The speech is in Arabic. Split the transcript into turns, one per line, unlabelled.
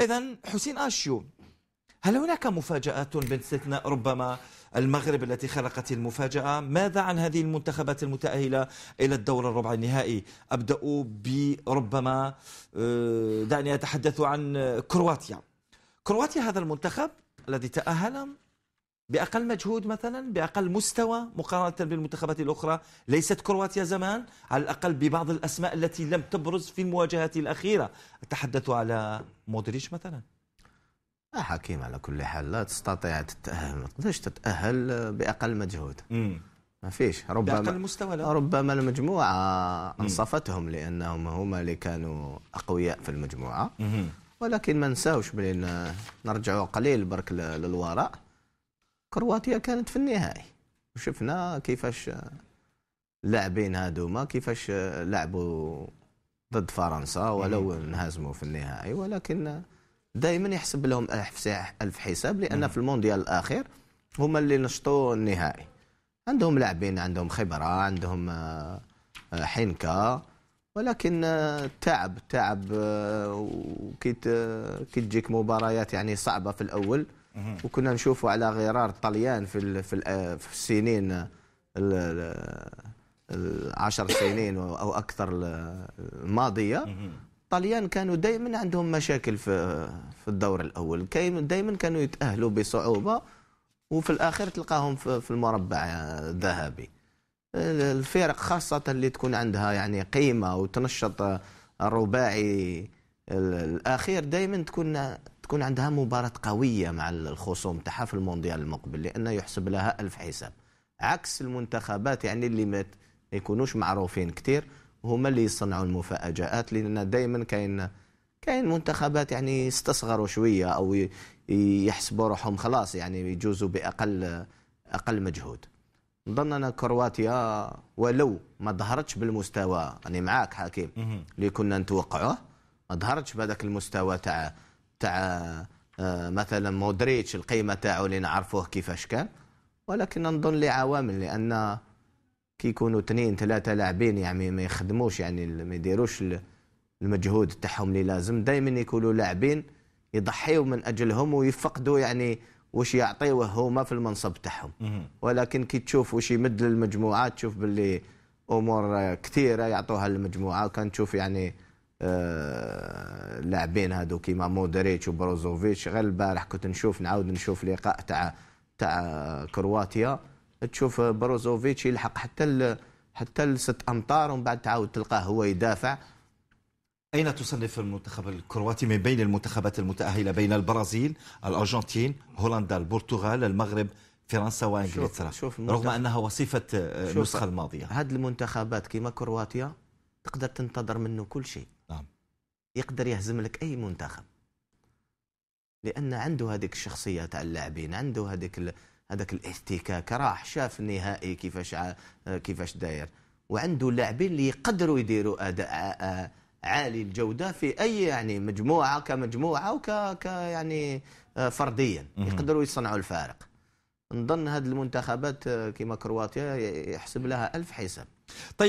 إذا حسين آشيو هل هناك مفاجآت باستثناء ربما المغرب التي خلقت المفاجأة ماذا عن هذه المنتخبات المتأهلة إلى الدور الربع النهائي أبدأ بربما آه، دعني أتحدث عن كرواتيا كرواتيا هذا المنتخب الذي تأهل باقل مجهود مثلا باقل مستوى مقارنه بالمنتخبات الاخرى ليست كرواتيا زمان على الاقل ببعض الاسماء التي لم تبرز في المواجهات الاخيره اتحدث على مودريتش مثلا
آه، حكيم على كل حال لا تستطيع تتاهل ما تقدرش تتاهل باقل مجهود مم. ما فيش ربما باقل مستوى لا. ربما المجموعه انصفتهم لانهم هما اللي كانوا اقوياء في المجموعه مم. ولكن ما نساوش بلي نرجعوا قليل برك للوراء كرواتيا كانت في النهائي وشفنا كيفاش اللاعبين هادوما كيفاش لعبوا ضد فرنسا ولو انهزموا في النهائي ولكن دائما يحسب لهم ألف حساب لأن في المونديال الأخير هما اللي نشطوا النهائي عندهم لاعبين عندهم خبرة عندهم حنكة ولكن آه، تعب تعب آه، وكي آه، تجيك مباريات يعني صعبه في الاول وكنا نشوفوا على غرار الطليان في في السنين العشر سنين او اكثر الماضيه الطليان كانوا دائما عندهم مشاكل في في الدور الاول دائما كانوا يتاهلوا بصعوبه وفي الاخر تلقاهم في المربع الذهبي الفرق خاصة اللي تكون عندها يعني قيمة وتنشط الرباعي الأخير دائما تكون تكون عندها مباراة قوية مع الخصوم تاعها في المونديال المقبل لأنه يحسب لها ألف حساب عكس المنتخبات يعني اللي ما يكونوش معروفين كثير هما اللي يصنعوا المفاجآت لأن دائما كاين كاين منتخبات يعني يستصغروا شوية أو يحسبوا روحهم خلاص يعني يجوزوا بأقل أقل مجهود نظن ان كرواتيا ولو ما ظهرتش بالمستوى انا يعني معاك حكيم اللي كنا نتوقعوه ما ظهرتش بهذاك المستوى تاع تاع آه، مثلا مودريتش القيمه تاعو اللي نعرفوه كيفاش كان ولكن نظن لعوامل لان كي يكونوا اثنين ثلاثه لاعبين يعني ما يخدموش يعني ما يديروش المجهود تاعهم اللي لازم دائما يكونوا لاعبين يضحيوا من اجلهم ويفقدوا يعني وش يعطيوه هما في المنصب تاعهم ولكن كي تشوف وش يمد للمجموعات تشوف باللي امور كثيره يعطوها للمجموعه كان تشوف يعني آه هذو كيما مودريتش وبروزوفيتش غير البارح كنت نشوف نعاود نشوف لقاء تاع تاع كرواتيا تشوف بروزوفيتش يلحق حتى حتى لست امتار ومن بعد تعاود تلقاه هو يدافع
أين تصنف المنتخب الكرواتي من بين المنتخبات المتأهلة بين البرازيل الأرجنتين هولندا البرتغال المغرب فرنسا وانجلترا شوف شوف رغم انها وصيفه آه، النسخه الماضيه
هذه المنتخبات كيما كرواتيا تقدر تنتظر منه كل شيء نعم يقدر يهزم لك اي منتخب لان عنده هذيك الشخصيه تاع اللاعبين عنده هذيك هذاك الاحتكاك راح شاف النهائي كيفاش آه، كيفاش داير وعنده لاعبين اللي يقدروا يديروا اداء آه، عالي الجوده في اي يعني مجموعه كمجموعه وك ك يعني آه، فرديا يقدروا يصنعوا الفارق نظن هذه المنتخبات آه، كما كرواتيا يحسب لها ألف حساب طيب